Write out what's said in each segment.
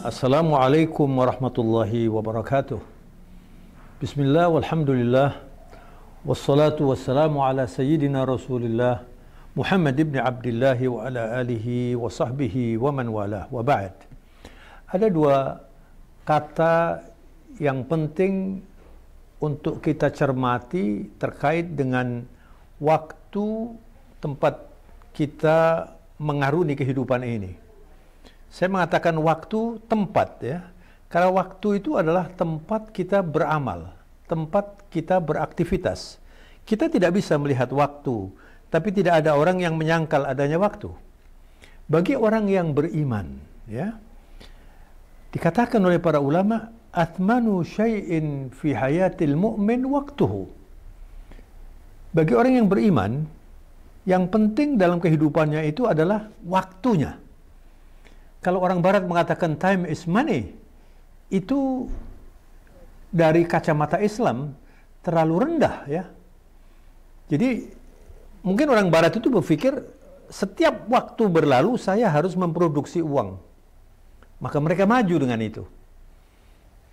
Assalamualaikum warahmatullahi wabarakatuh. Bismillah walhamdulillah. Wassalatu wassalamu ala sayyidina Rasulillah Muhammad ibn Abdullah wa ala alihi wa sahbihi wa man wala wa ba'd. Ada dua kata yang penting untuk kita cermati terkait dengan waktu tempat kita mengaruni kehidupan ini. Saya mengatakan waktu tempat ya. Karena waktu itu adalah tempat kita beramal, tempat kita beraktivitas. Kita tidak bisa melihat waktu, tapi tidak ada orang yang menyangkal adanya waktu. Bagi orang yang beriman, ya. Dikatakan oleh para ulama, atmanu syai'in fi hayatil mu'min waktuhu bagi orang yang beriman, yang penting dalam kehidupannya itu adalah waktunya. Kalau orang barat mengatakan time is money, itu dari kacamata Islam terlalu rendah ya. Jadi mungkin orang barat itu berpikir setiap waktu berlalu saya harus memproduksi uang. Maka mereka maju dengan itu.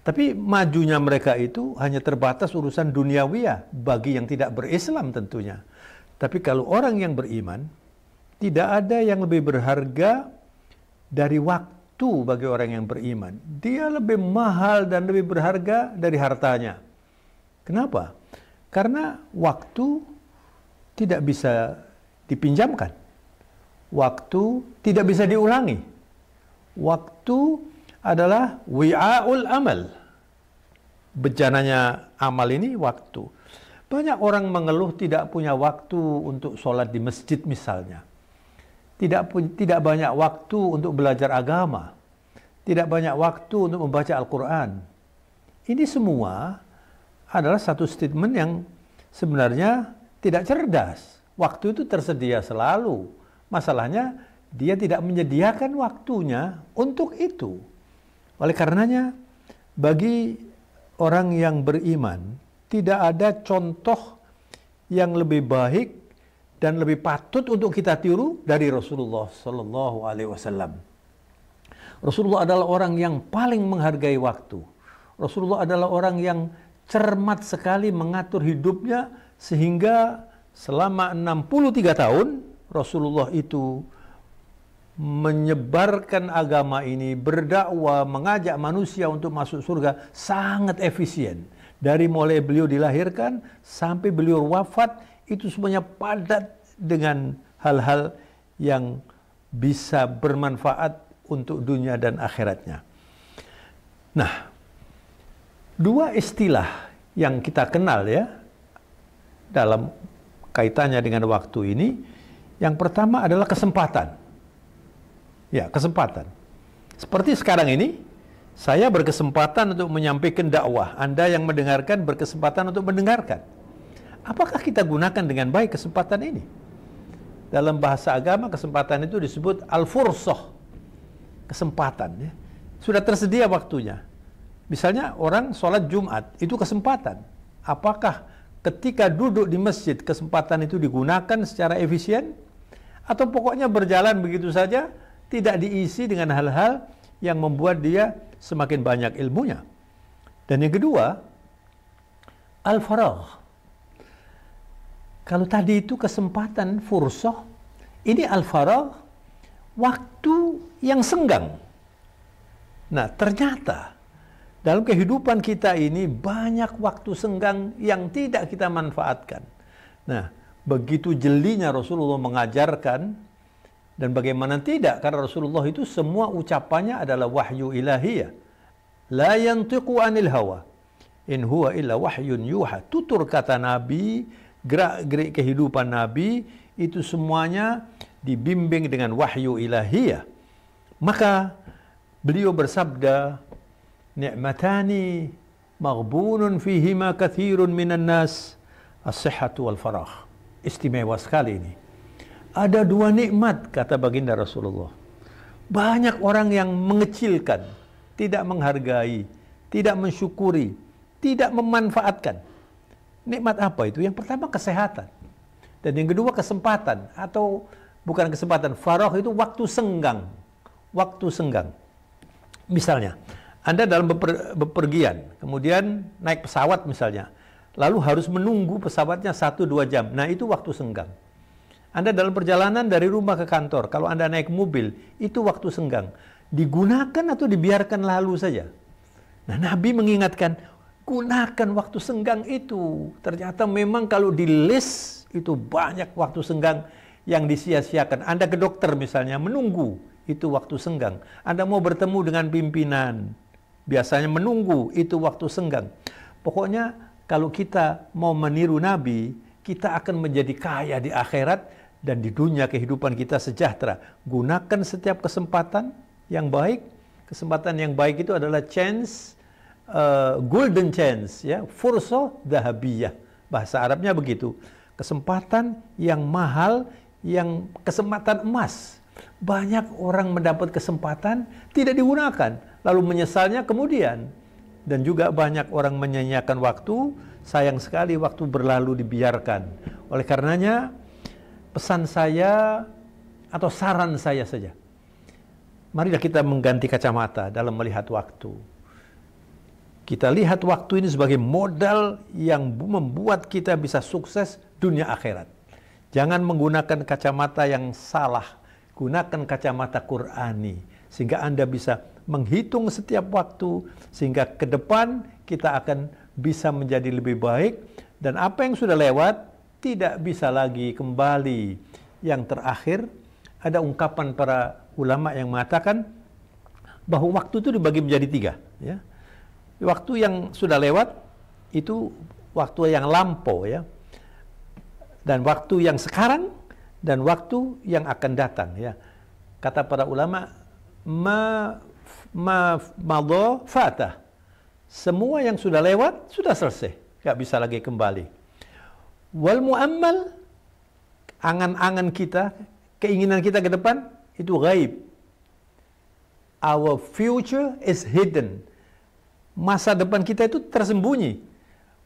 Tapi majunya mereka itu hanya terbatas urusan duniawiya bagi yang tidak berislam tentunya. Tapi kalau orang yang beriman, tidak ada yang lebih berharga dari waktu bagi orang yang beriman. Dia lebih mahal dan lebih berharga dari hartanya. Kenapa? Karena waktu tidak bisa dipinjamkan. Waktu tidak bisa diulangi. Waktu adalah wi'aul amal bejananya amal ini waktu. Banyak orang mengeluh tidak punya waktu untuk sholat di masjid misalnya. Tidak, tidak banyak waktu untuk belajar agama. Tidak banyak waktu untuk membaca Al-Quran. Ini semua adalah satu statement yang sebenarnya tidak cerdas. Waktu itu tersedia selalu. Masalahnya dia tidak menyediakan waktunya untuk itu. Oleh karenanya bagi orang yang beriman, tidak ada contoh yang lebih baik dan lebih patut untuk kita tiru dari Rasulullah Sallallahu Alaihi Wasallam. Rasulullah adalah orang yang paling menghargai waktu. Rasulullah adalah orang yang cermat sekali mengatur hidupnya sehingga selama 63 tahun Rasulullah itu menyebarkan agama ini, berdakwah, mengajak manusia untuk masuk surga sangat efisien. Dari mulai beliau dilahirkan sampai beliau wafat itu semuanya padat dengan hal-hal yang bisa bermanfaat untuk dunia dan akhiratnya. Nah, dua istilah yang kita kenal ya dalam kaitannya dengan waktu ini, yang pertama adalah kesempatan. Ya, kesempatan. Seperti sekarang ini, saya berkesempatan untuk menyampaikan dakwah. Anda yang mendengarkan berkesempatan untuk mendengarkan. Apakah kita gunakan dengan baik kesempatan ini? Dalam bahasa agama kesempatan itu disebut al fursoh, Kesempatan ya. Sudah tersedia waktunya. Misalnya orang sholat Jumat, itu kesempatan. Apakah ketika duduk di masjid kesempatan itu digunakan secara efisien? Atau pokoknya berjalan begitu saja, tidak diisi dengan hal-hal yang membuat dia semakin banyak ilmunya. Dan yang kedua, al-faragh. Kalau tadi itu kesempatan, fursoh ini al-faragh waktu yang senggang. Nah, ternyata dalam kehidupan kita ini banyak waktu senggang yang tidak kita manfaatkan. Nah, begitu jelinya Rasulullah mengajarkan dan bagaimana tidak? Karena Rasulullah itu semua ucapannya adalah wahyu ilahiyah. La yantiqu anil hawa. In huwa illa wahyun yuha. Tutur kata Nabi, gerak-gerik kehidupan Nabi, itu semuanya dibimbing dengan wahyu ilahiyah. Maka beliau bersabda, Ni'matani maghbunun fihima kathirun minan nas. As-sihhatu wal farah. Istimewa sekali ini. Ada dua nikmat, kata baginda Rasulullah. Banyak orang yang mengecilkan, tidak menghargai, tidak mensyukuri, tidak memanfaatkan. Nikmat apa itu? Yang pertama kesehatan. Dan yang kedua kesempatan atau bukan kesempatan, faroh itu waktu senggang. Waktu senggang. Misalnya, Anda dalam beper, bepergian, kemudian naik pesawat misalnya, lalu harus menunggu pesawatnya 1-2 jam. Nah itu waktu senggang. Anda dalam perjalanan dari rumah ke kantor, kalau Anda naik mobil, itu waktu senggang. Digunakan atau dibiarkan lalu saja? Nah, Nabi mengingatkan, gunakan waktu senggang itu. Ternyata memang kalau di list itu banyak waktu senggang yang disia-siakan. Anda ke dokter misalnya, menunggu, itu waktu senggang. Anda mau bertemu dengan pimpinan, biasanya menunggu, itu waktu senggang. Pokoknya kalau kita mau meniru Nabi, kita akan menjadi kaya di akhirat dan di dunia kehidupan kita sejahtera. Gunakan setiap kesempatan yang baik. Kesempatan yang baik itu adalah chance, uh, golden chance, ya, furso dahabiyah. Bahasa Arabnya begitu. Kesempatan yang mahal, yang kesempatan emas. Banyak orang mendapat kesempatan tidak digunakan, lalu menyesalnya kemudian. Dan juga banyak orang menyanyiakan waktu, sayang sekali waktu berlalu dibiarkan. Oleh karenanya, pesan saya atau saran saya saja. Marilah kita mengganti kacamata dalam melihat waktu. Kita lihat waktu ini sebagai modal yang membuat kita bisa sukses dunia akhirat. Jangan menggunakan kacamata yang salah. Gunakan kacamata Qurani. Sehingga Anda bisa menghitung setiap waktu. Sehingga ke depan kita akan bisa menjadi lebih baik. Dan apa yang sudah lewat tidak bisa lagi kembali. Yang terakhir, ada ungkapan para ulama yang mengatakan bahwa waktu itu dibagi menjadi tiga. Ya. Waktu yang sudah lewat itu waktu yang lampau ya, dan waktu yang sekarang dan waktu yang akan datang ya. Kata para ulama, ma ma fata. Semua yang sudah lewat sudah selesai, nggak bisa lagi kembali wal muammal angan-angan kita, keinginan kita ke depan itu gaib. Our future is hidden. Masa depan kita itu tersembunyi.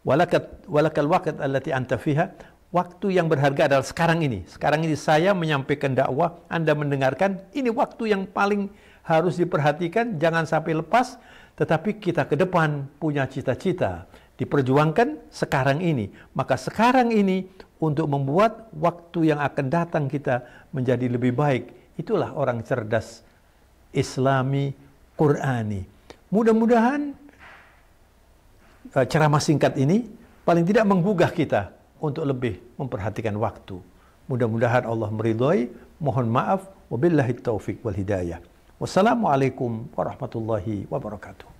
Walakat walakal waqt allati anta fiha. Waktu yang berharga adalah sekarang ini. Sekarang ini saya menyampaikan dakwah, Anda mendengarkan. Ini waktu yang paling harus diperhatikan, jangan sampai lepas. Tetapi kita ke depan punya cita-cita diperjuangkan sekarang ini. Maka sekarang ini untuk membuat waktu yang akan datang kita menjadi lebih baik. Itulah orang cerdas Islami Qurani. Mudah-mudahan e, ceramah singkat ini paling tidak menggugah kita untuk lebih memperhatikan waktu. Mudah-mudahan Allah meridhoi. Mohon maaf. Wabillahi taufik wal hidayah. Wassalamualaikum warahmatullahi wabarakatuh.